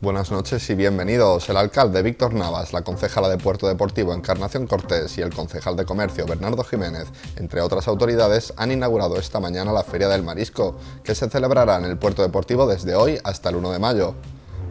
Buenas noches y bienvenidos. El alcalde Víctor Navas, la concejala de Puerto Deportivo Encarnación Cortés y el concejal de Comercio Bernardo Jiménez, entre otras autoridades, han inaugurado esta mañana la Feria del Marisco, que se celebrará en el Puerto Deportivo desde hoy hasta el 1 de mayo.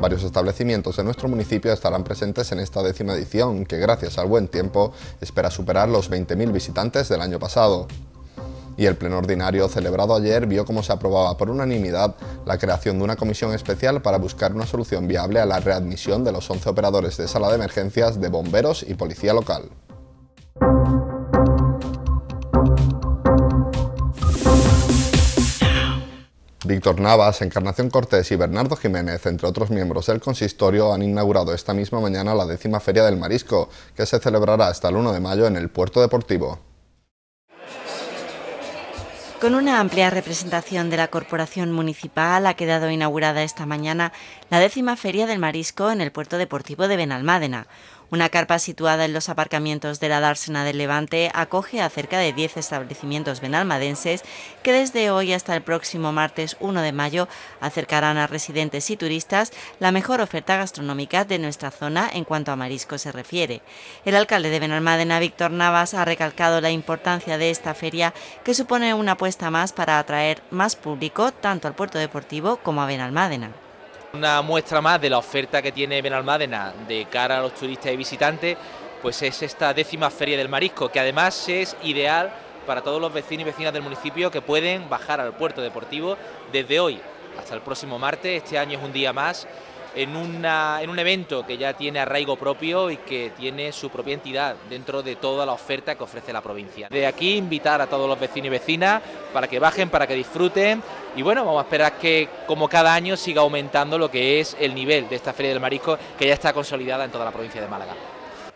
Varios establecimientos de nuestro municipio estarán presentes en esta décima edición, que gracias al buen tiempo espera superar los 20.000 visitantes del año pasado y el pleno ordinario celebrado ayer vio cómo se aprobaba por unanimidad la creación de una comisión especial para buscar una solución viable a la readmisión de los 11 operadores de sala de emergencias de bomberos y policía local. Víctor Navas, Encarnación Cortés y Bernardo Jiménez, entre otros miembros del consistorio, han inaugurado esta misma mañana la décima Feria del Marisco, que se celebrará hasta el 1 de mayo en el Puerto Deportivo. Con una amplia representación de la Corporación Municipal ha quedado inaugurada esta mañana la décima Feria del Marisco en el puerto deportivo de Benalmádena. Una carpa situada en los aparcamientos de la Dársena del Levante acoge a cerca de 10 establecimientos benalmadenses que desde hoy hasta el próximo martes 1 de mayo acercarán a residentes y turistas la mejor oferta gastronómica de nuestra zona en cuanto a marisco se refiere. El alcalde de Benalmádena, Víctor Navas, ha recalcado la importancia de esta feria que supone una apuesta más para atraer más público tanto al puerto deportivo como a Benalmádena. Una muestra más de la oferta que tiene Benalmádena de cara a los turistas y visitantes, pues es esta décima feria del marisco, que además es ideal para todos los vecinos y vecinas del municipio que pueden bajar al puerto deportivo desde hoy hasta el próximo martes. Este año es un día más en, una, en un evento que ya tiene arraigo propio y que tiene su propia entidad dentro de toda la oferta que ofrece la provincia. De aquí invitar a todos los vecinos y vecinas para que bajen, para que disfruten y bueno, vamos a esperar que como cada año siga aumentando lo que es el nivel de esta Feria del Marisco que ya está consolidada en toda la provincia de Málaga.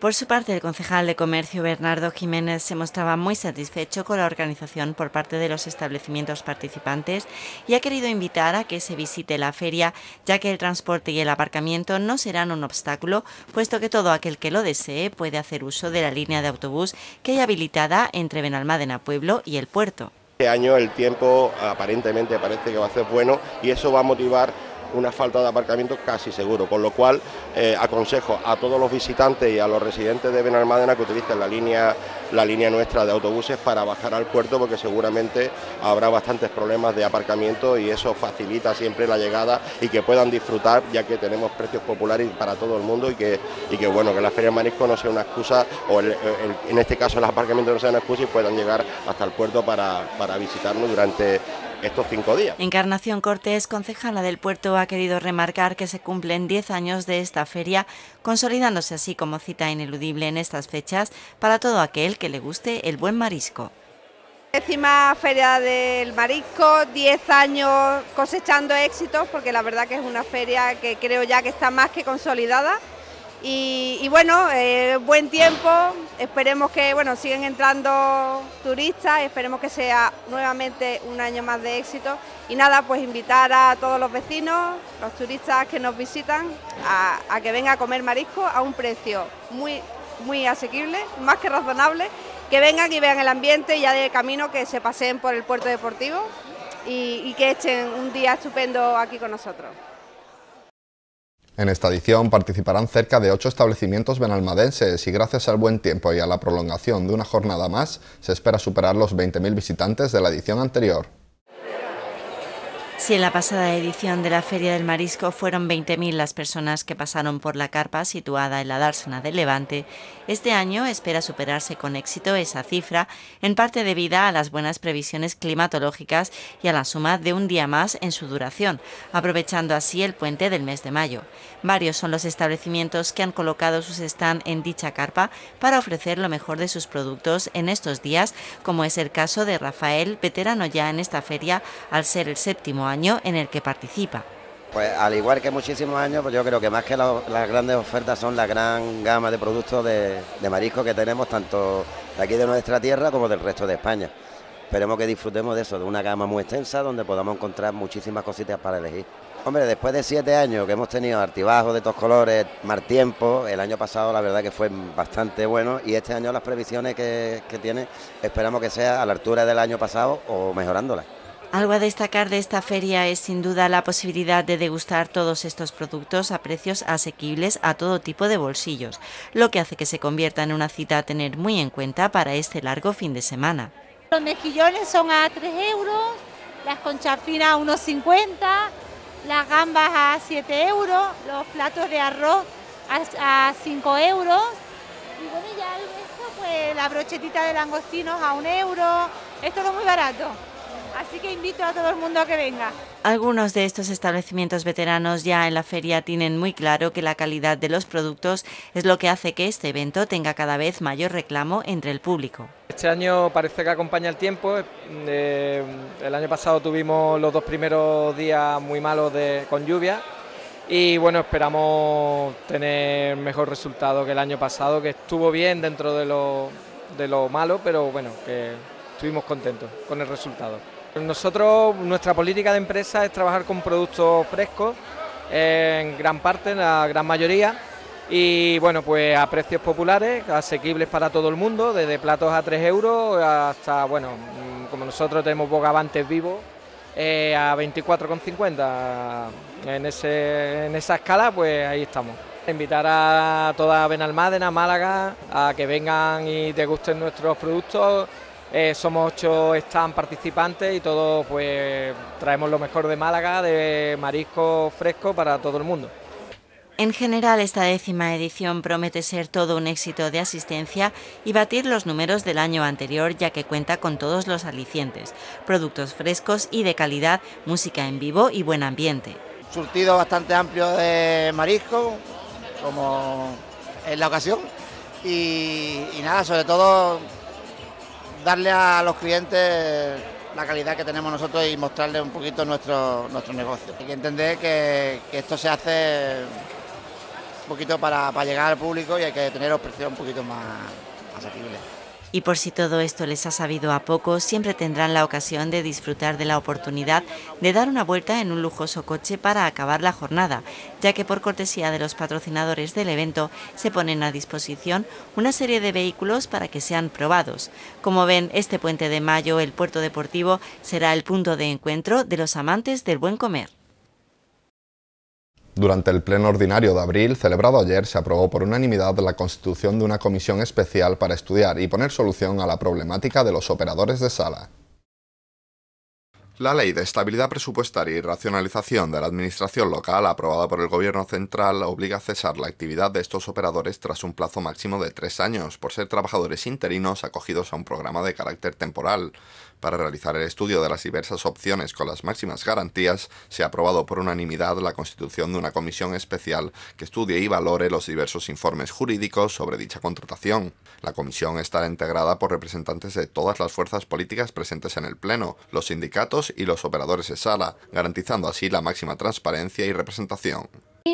Por su parte, el concejal de Comercio Bernardo Jiménez se mostraba muy satisfecho con la organización por parte de los establecimientos participantes y ha querido invitar a que se visite la feria, ya que el transporte y el aparcamiento no serán un obstáculo, puesto que todo aquel que lo desee puede hacer uso de la línea de autobús que hay habilitada entre Benalmádena Pueblo y el puerto. Este año el tiempo aparentemente parece que va a ser bueno y eso va a motivar una falta de aparcamiento casi seguro, con lo cual eh, aconsejo a todos los visitantes y a los residentes de Benalmádena que utilicen la línea, la línea nuestra de autobuses para bajar al puerto porque seguramente habrá bastantes problemas de aparcamiento y eso facilita siempre la llegada y que puedan disfrutar ya que tenemos precios populares para todo el mundo y que, y que bueno, que la Feria del Marisco no sea una excusa o en este caso el aparcamiento no sea una excusa y puedan llegar hasta el puerto para, para visitarnos durante estos cinco días. Encarnación Cortés, concejala del puerto, ha querido remarcar que se cumplen 10 años de esta feria, consolidándose así como cita ineludible en estas fechas para todo aquel que le guste el buen marisco. Décima feria del marisco, 10 años cosechando éxitos, porque la verdad que es una feria que creo ya que está más que consolidada y, bueno, eh, buen tiempo, esperemos que bueno, sigan entrando turistas, esperemos que sea nuevamente un año más de éxito. Y nada, pues invitar a todos los vecinos, los turistas que nos visitan, a, que vengan a comer marisco a un precio muy, muy asequible, más que razonable, que vengan y vean el ambiente ya de camino, que se pasen por el puerto deportivo y, y que echen un día estupendo aquí con nosotros. En esta edición participarán cerca de ocho establecimientos benalmadenses y gracias al buen tiempo y a la prolongación de una jornada más, se espera superar los 20.000 visitantes de la edición anterior. Si en la pasada edición de la Feria del Marisco fueron 20.000 las personas que pasaron por la carpa situada en la dársena del Levante, este año espera superarse con éxito esa cifra, en parte debido a las buenas previsiones climatológicas y a la suma de un día más en su duración, aprovechando así el puente del mes de mayo. Varios son los establecimientos que han colocado sus stand en dicha carpa para ofrecer lo mejor de sus productos en estos días, como es el caso de Rafael, veterano ya en esta feria al ser el séptimo año en el que participa. Pues al igual que muchísimos años, pues yo creo que más que las grandes ofertas son la gran gama de productos de, marisco que tenemos, tanto de aquí de nuestra tierra como del resto de España. Esperemos que disfrutemos de eso, de una gama muy extensa donde podamos encontrar muchísimas cositas para elegir. Hombre, después de siete años que hemos tenido artibajos de todos colores, mar tiempo, el año pasado la verdad que fue bastante bueno y este año las previsiones que, que tiene esperamos que sea a la altura del año pasado o mejorándolas. Algo a destacar de esta feria es sin duda la posibilidad de degustar todos estos productos a precios asequibles a todo tipo de bolsillos, lo que hace que se convierta en una cita a tener muy en cuenta para este largo fin de semana. Los mejillones son a 3 euros, las finas a 1,50, las gambas a 7 euros, los platos de arroz a, 5 euros y bueno, ya el resto pues la brochetita de langostinos a 1 euro, esto es muy barato. Así que invito a todo el mundo a que venga. Algunos de estos establecimientos veteranos ya en la feria tienen muy claro que la calidad de los productos es lo que hace que este evento tenga cada vez mayor reclamo entre el público. Este año parece que acompaña el tiempo. Eh, el año pasado tuvimos los dos primeros días muy malos con lluvia y bueno, esperamos tener mejor resultado que el año pasado, que estuvo bien dentro de lo malo, pero bueno, que estuvimos contentos con el resultado. Nosotros, nuestra política de empresa es trabajar con productos frescos, en gran parte, en la gran mayoría, y bueno, pues a precios populares, asequibles para todo el mundo, desde platos a 3 euros hasta, bueno, mm, como nosotros tenemos bogavantes vivos, eh, a 24,50. En, en esa escala, pues ahí estamos. Invitar a toda Benalmádena, Málaga, a que vengan y te gusten nuestros productos eh, somos ocho stand participantes y todos pues traemos lo mejor de Málaga, de marisco fresco para todo el mundo. En general, esta décima edición promete ser todo un éxito de asistencia y batir los números del año anterior, ya que cuenta con todos los alicientes, productos frescos y de calidad, música en vivo y buen ambiente. Surtido bastante amplio de marisco, como es la ocasión, y nada, sobre todo darle a los clientes la calidad que tenemos nosotros y mostrarles un poquito nuestro, nuestro negocio. Hay que entender que, esto se hace un poquito para, llegar al público y hay que tener los precios un poquito más asequibles. Y por si todo esto les ha sabido a poco, siempre tendrán la ocasión de disfrutar de la oportunidad de dar una vuelta en un lujoso coche para acabar la jornada, ya que por cortesía de los patrocinadores del evento se ponen a disposición una serie de vehículos para que sean probados. Como ven, este puente de mayo, el puerto deportivo, será el punto de encuentro de los amantes del buen comer. Durante el pleno ordinario de abril, celebrado ayer, se aprobó por unanimidad la constitución de una comisión especial para estudiar y poner solución a la problemática de los operadores de sala. La Ley de Estabilidad Presupuestaria y Racionalización de la Administración Local, aprobada por el Gobierno Central, obliga a cesar la actividad de estos operadores tras un plazo máximo de tres años, por ser trabajadores interinos acogidos a un programa de carácter temporal para realizar el estudio de las diversas opciones con las máximas garantías, se ha aprobado por unanimidad la constitución de una comisión especial que estudie y valore los diversos informes jurídicos sobre dicha contratación. La comisión estará integrada por representantes de todas las fuerzas políticas presentes en el Pleno, los sindicatos y los operadores de sala, garantizando así la máxima transparencia y representación.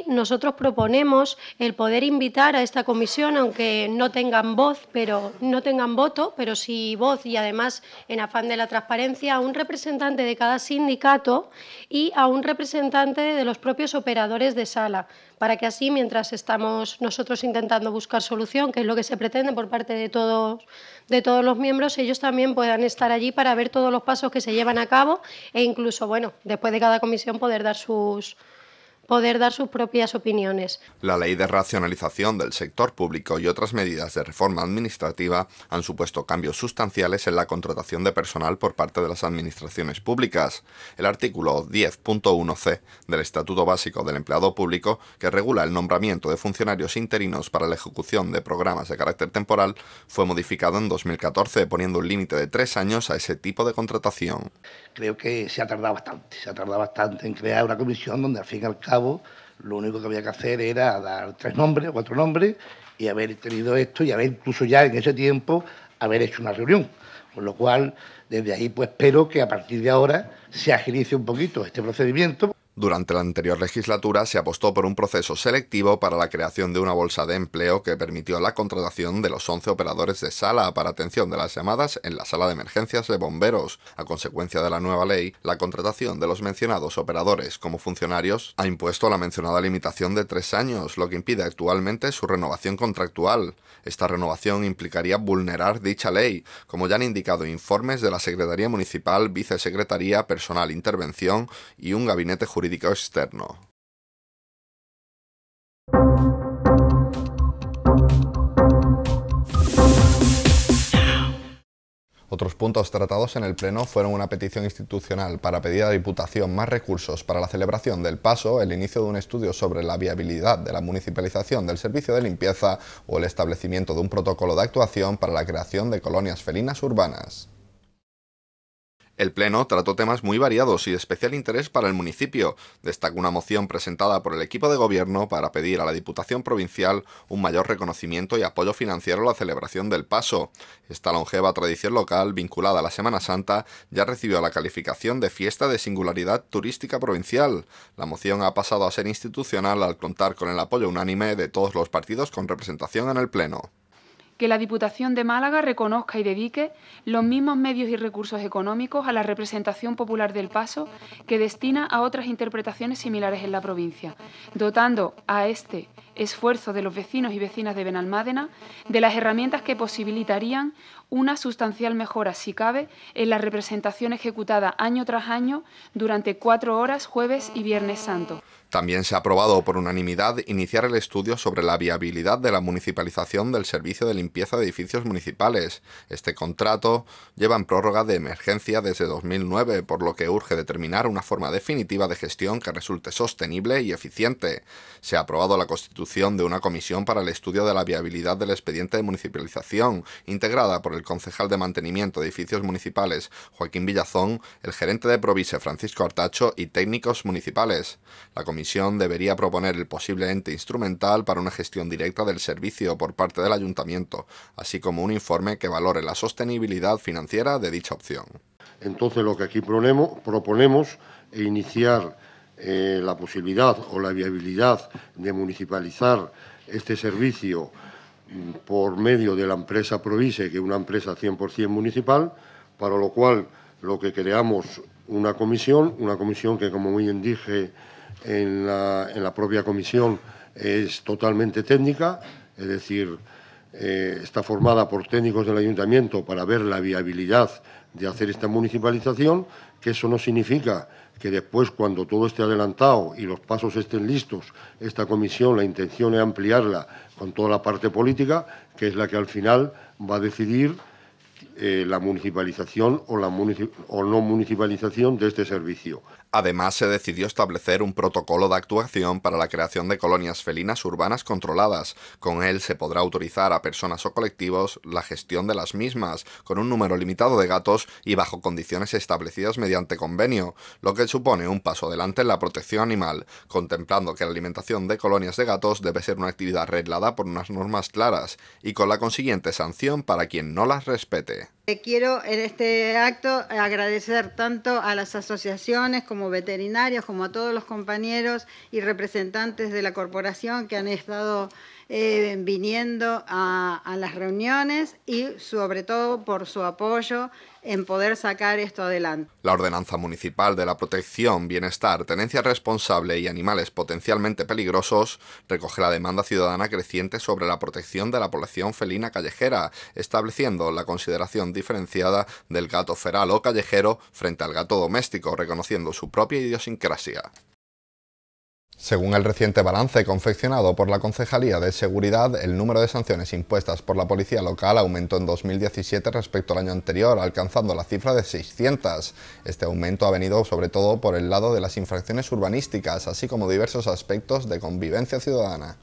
Nosotros proponemos el poder invitar a esta comisión, aunque no tengan voz, pero no tengan voto, pero sí voz y además en afán de la transparencia, a un representante de cada sindicato y a un representante de los propios operadores de sala, para que así, mientras estamos nosotros intentando buscar solución, que es lo que se pretende por parte de todos, de todos los miembros, ellos también puedan estar allí para ver todos los pasos que se llevan a cabo e incluso, bueno, después de cada comisión poder dar sus poder dar sus propias opiniones. La ley de racionalización del sector público y otras medidas de reforma administrativa han supuesto cambios sustanciales en la contratación de personal por parte de las administraciones públicas. El artículo 10.1c del Estatuto Básico del Empleado Público, que regula el nombramiento de funcionarios interinos para la ejecución de programas de carácter temporal, fue modificado en 2014 poniendo un límite de tres años a ese tipo de contratación. Creo que se ha tardado bastante, se ha tardado bastante en crear una comisión donde al fin y al cabo lo único que había que hacer era dar tres nombres, cuatro nombres, y haber tenido esto y haber incluso ya en ese tiempo haber hecho una reunión. Con lo cual, desde ahí, pues espero que a partir de ahora se agilice un poquito este procedimiento. Durante la anterior legislatura se apostó por un proceso selectivo para la creación de una bolsa de empleo que permitió la contratación de los 11 operadores de sala para atención de las llamadas en la sala de emergencias de bomberos. A consecuencia de la nueva ley, la contratación de los mencionados operadores como funcionarios ha impuesto la mencionada limitación de tres años, lo que impide actualmente su renovación contractual. Esta renovación implicaría vulnerar dicha ley, como ya han indicado informes de la Secretaría Municipal, Vicesecretaría, Personal Intervención y un gabinete jurídico externo. Otros puntos tratados en el Pleno fueron una petición institucional para pedir a la Diputación más recursos para la celebración del paso, el inicio de un estudio sobre la viabilidad de la municipalización del servicio de limpieza o el establecimiento de un protocolo de actuación para la creación de colonias felinas urbanas. El Pleno trató temas muy variados y de especial interés para el municipio. Destacó una moción presentada por el equipo de gobierno para pedir a la Diputación Provincial un mayor reconocimiento y apoyo financiero a la celebración del paso. Esta longeva tradición local, vinculada a la Semana Santa, ya recibió la calificación de fiesta de singularidad turística provincial. La moción ha pasado a ser institucional al contar con el apoyo unánime de todos los partidos con representación en el Pleno que la Diputación de Málaga reconozca y dedique los mismos medios y recursos económicos a la representación popular del paso que destina a otras interpretaciones similares en la provincia, dotando a este esfuerzo de los vecinos y vecinas de Benalmádena de las herramientas que posibilitarían una sustancial mejora, si cabe, en la representación ejecutada año tras año durante cuatro horas jueves y viernes santo. También se ha aprobado por unanimidad iniciar el estudio sobre la viabilidad de la municipalización del servicio de limpieza de edificios municipales. Este contrato lleva en prórroga de emergencia desde 2009, por lo que urge determinar una forma definitiva de gestión que resulte sostenible y eficiente. Se ha aprobado la constitución de una comisión para el estudio de la viabilidad del expediente de municipalización, integrada por el concejal de mantenimiento de edificios municipales Joaquín Villazón, el gerente de Provise Francisco Artacho y técnicos municipales. La debería proponer el posible ente instrumental para una gestión directa del servicio por parte del ayuntamiento, así como un informe que valore la sostenibilidad financiera de dicha opción. Entonces, lo que aquí proponemos es iniciar eh, la posibilidad o la viabilidad de municipalizar este servicio mm, por medio de la empresa Provise, que es una empresa 100% municipal, para lo cual lo que creamos una comisión, una comisión que, como muy bien dije, en la, propia comisión es totalmente técnica, es decir, eh, está formada por técnicos del ayuntamiento para ver la viabilidad de hacer esta municipalización, que eso no significa que después, cuando todo esté adelantado y los pasos estén listos, esta comisión, la intención es ampliarla con toda la parte política, que es la que al final va a decidir eh, la municipalización o, la o no municipalización de este servicio. Además, se decidió establecer un protocolo de actuación para la creación de colonias felinas urbanas controladas. Con él se podrá autorizar a personas o colectivos la gestión de las mismas, con un número limitado de gatos y bajo condiciones establecidas mediante convenio, lo que supone un paso adelante en la protección animal, contemplando que la alimentación de colonias de gatos debe ser una actividad reglada por unas normas claras y con la consiguiente sanción para quien no las respete. Quiero en este acto agradecer tanto a las asociaciones como veterinarios, como a todos los compañeros y representantes de la corporación que han estado eh, viniendo a las reuniones y sobre todo por su apoyo en poder sacar esto adelante. La Ordenanza Municipal de la Protección, Bienestar, Tenencia Responsable y Animales Potencialmente Peligrosos recoge la demanda ciudadana creciente sobre la protección de la población felina callejera, estableciendo la consideración diferenciada del gato feral o callejero frente al gato doméstico, reconociendo su propia idiosincrasia. Según el reciente balance confeccionado por la Concejalía de Seguridad, el número de sanciones impuestas por la policía local aumentó en 2017 respecto al año anterior, alcanzando la cifra de 600. Este aumento ha venido sobre todo por el lado de las infracciones urbanísticas, así como diversos aspectos de convivencia ciudadana.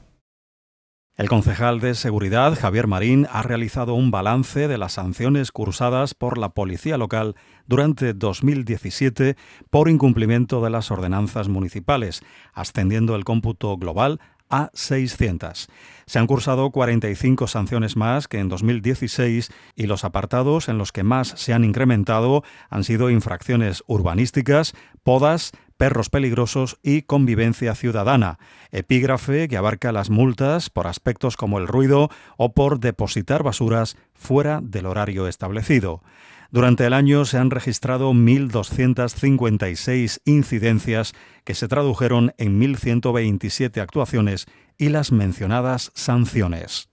El concejal de Seguridad, Javier Marín, ha realizado un balance de las sanciones cursadas por la Policía Local durante 2017 por incumplimiento de las ordenanzas municipales, ascendiendo el cómputo global a 600. Se han cursado 45 sanciones más que en 2016 y los apartados en los que más se han incrementado han sido infracciones urbanísticas, podas, Perros peligrosos y Convivencia Ciudadana, epígrafe que abarca las multas por aspectos como el ruido o por depositar basuras fuera del horario establecido. Durante el año se han registrado 1.256 incidencias que se tradujeron en 1.127 actuaciones y las mencionadas sanciones.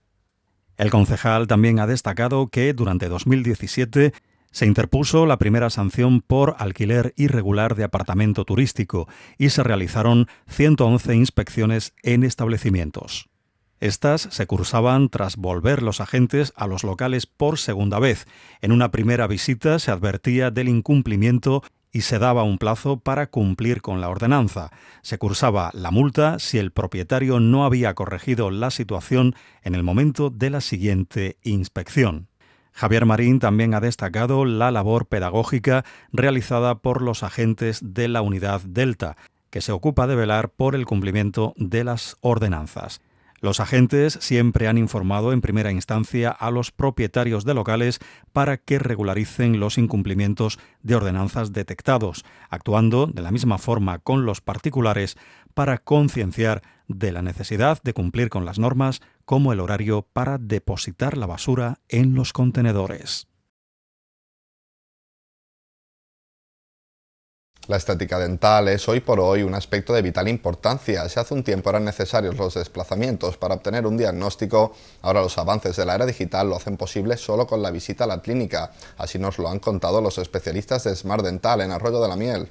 El concejal también ha destacado que durante 2017 se interpuso la primera sanción por alquiler irregular de apartamento turístico y se realizaron 111 inspecciones en establecimientos. Estas se cursaban tras volver los agentes a los locales por segunda vez. En una primera visita se advertía del incumplimiento y se daba un plazo para cumplir con la ordenanza. Se cursaba la multa si el propietario no había corregido la situación en el momento de la siguiente inspección. Javier Marín también ha destacado la labor pedagógica realizada por los agentes de la unidad Delta, que se ocupa de velar por el cumplimiento de las ordenanzas. Los agentes siempre han informado en primera instancia a los propietarios de locales para que regularicen los incumplimientos de ordenanzas detectados, actuando de la misma forma con los particulares para concienciar de la necesidad de cumplir con las normas como el horario para depositar la basura en los contenedores. La estética dental es hoy por hoy un aspecto de vital importancia. Si hace un tiempo eran necesarios los desplazamientos para obtener un diagnóstico, ahora los avances de la era digital lo hacen posible solo con la visita a la clínica. Así nos lo han contado los especialistas de Smart Dental en Arroyo de la Miel.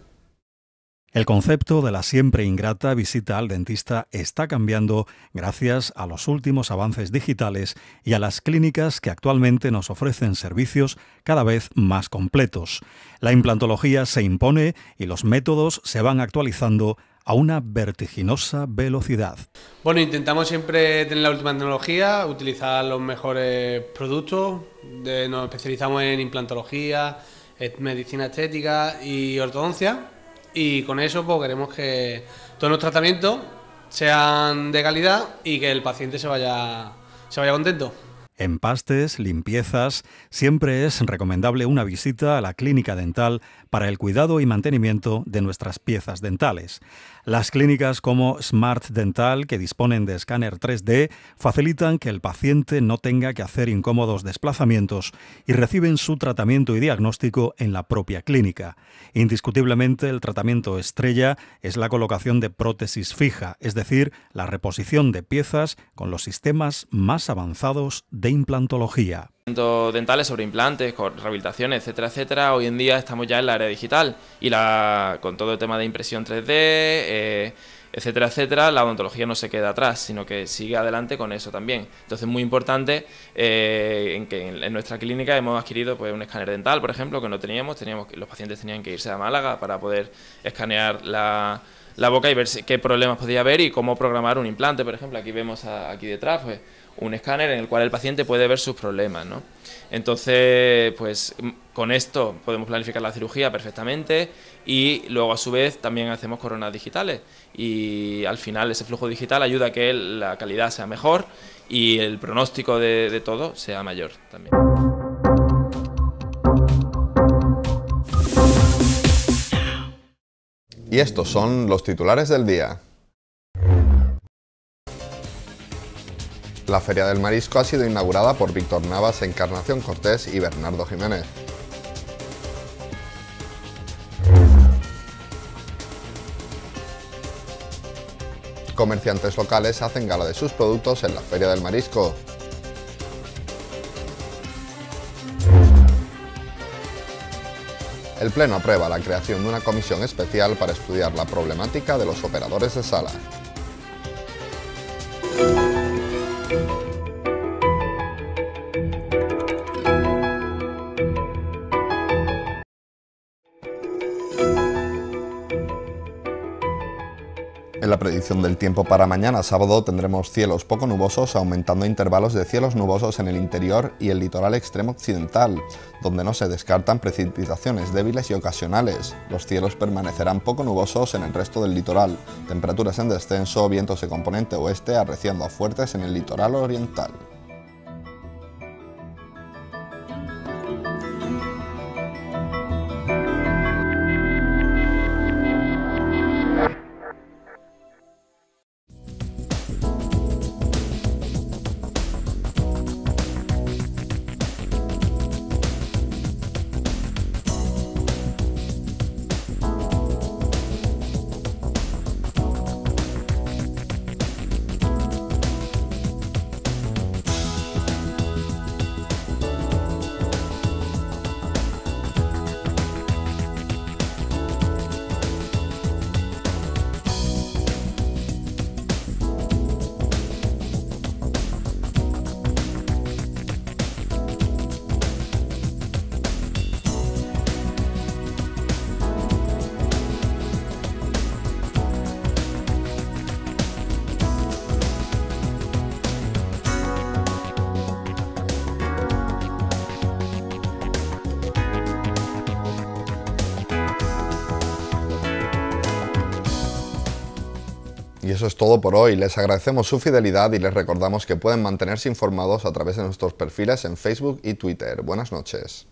El concepto de la siempre ingrata visita al dentista está cambiando gracias a los últimos avances digitales y a las clínicas que actualmente nos ofrecen servicios cada vez más completos. La implantología se impone y los métodos se van actualizando a una vertiginosa velocidad. Bueno, intentamos siempre tener la última tecnología, utilizar los mejores productos, nos especializamos en implantología, medicina estética y ortodoncia y con eso pues queremos que todos los tratamientos sean de calidad y que el paciente se vaya, se vaya contento. Empastes, limpiezas, siempre es recomendable una visita a la clínica dental para el cuidado y mantenimiento de nuestras piezas dentales. Las clínicas como Smart Dental, que disponen de escáner 3D, facilitan que el paciente no tenga que hacer incómodos desplazamientos y reciben su tratamiento y diagnóstico en la propia clínica. Indiscutiblemente, el tratamiento estrella es la colocación de prótesis fija, es decir, la reposición de piezas con los sistemas más avanzados de implantología. Dentales sobre implantes, con rehabilitaciones, etcétera, etcétera. Hoy en día estamos ya en la área digital y con todo el tema de impresión 3D, eh, etcétera, etcétera, la odontología no se queda atrás, sino que sigue adelante con eso también. Entonces, muy importante eh, en que en, nuestra clínica hemos adquirido pues, un escáner dental, por ejemplo, que no teníamos, teníamos los pacientes tenían que irse a Málaga para poder escanear la, boca y ver qué problemas podía haber y cómo programar un implante, por ejemplo, aquí vemos aquí detrás, pues un escáner en el cual el paciente puede ver sus problemas, Entonces, pues con esto podemos planificar la cirugía perfectamente y luego a su vez también hacemos coronas digitales y al final ese flujo digital ayuda a que la calidad sea mejor y el pronóstico de, de todo sea mayor también. Y estos son los titulares del día. La Feria del Marisco ha sido inaugurada por Víctor Navas, Encarnación Cortés y Bernardo Jiménez. Comerciantes locales hacen gala de sus productos en la Feria del Marisco. El Pleno aprueba la creación de una comisión especial para estudiar la problemática de los operadores de sala. En la predicción del tiempo para mañana sábado tendremos cielos poco nubosos aumentando intervalos de cielos nubosos en el interior y el litoral extremo occidental, donde no se descartan precipitaciones débiles y ocasionales. Los cielos permanecerán poco nubosos en el resto del litoral, temperaturas en descenso, vientos de componente oeste arreciando fuertes en el litoral oriental. es todo por hoy. Les agradecemos su fidelidad y les recordamos que pueden mantenerse informados a través de nuestros perfiles en Facebook y Twitter. Buenas noches.